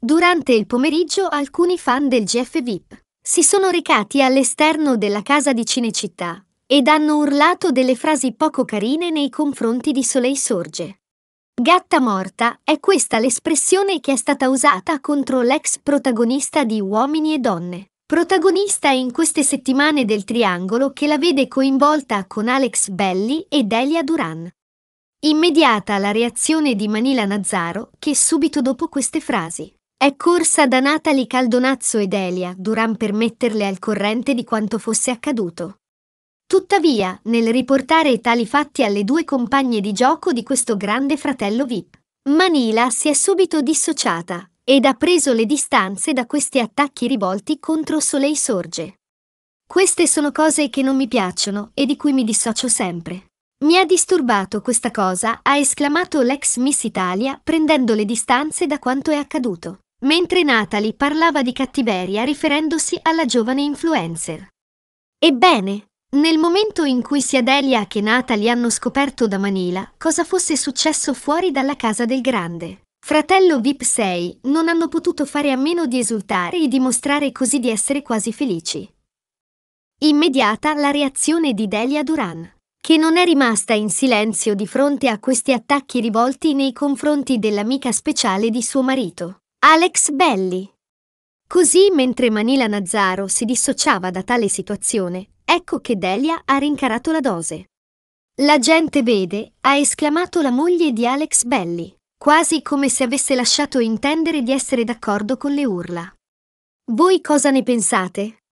Durante il pomeriggio alcuni fan del GF VIP si sono recati all'esterno della casa di Cinecittà ed hanno urlato delle frasi poco carine nei confronti di Soleil Sorge. Gatta morta è questa l'espressione che è stata usata contro l'ex protagonista di Uomini e Donne. Protagonista in queste settimane del triangolo che la vede coinvolta con Alex Belli e Delia Duran. Immediata la reazione di Manila Nazzaro che subito dopo queste frasi è corsa da Natali Caldonazzo ed Elia Duran per metterle al corrente di quanto fosse accaduto. Tuttavia, nel riportare tali fatti alle due compagne di gioco di questo grande fratello VIP, Manila si è subito dissociata ed ha preso le distanze da questi attacchi rivolti contro Soleil Sorge. Queste sono cose che non mi piacciono e di cui mi dissocio sempre. Mi ha disturbato questa cosa, ha esclamato l'ex Miss Italia prendendo le distanze da quanto è accaduto mentre Natalie parlava di cattiveria riferendosi alla giovane influencer. Ebbene, nel momento in cui sia Delia che Natalie hanno scoperto da Manila cosa fosse successo fuori dalla casa del grande, fratello VIP 6 non hanno potuto fare a meno di esultare e dimostrare così di essere quasi felici. Immediata la reazione di Delia Duran, che non è rimasta in silenzio di fronte a questi attacchi rivolti nei confronti dell'amica speciale di suo marito. Alex Belli. Così, mentre Manila Nazzaro si dissociava da tale situazione, ecco che Delia ha rincarato la dose. La gente vede, ha esclamato la moglie di Alex Belli, quasi come se avesse lasciato intendere di essere d'accordo con le urla. Voi cosa ne pensate?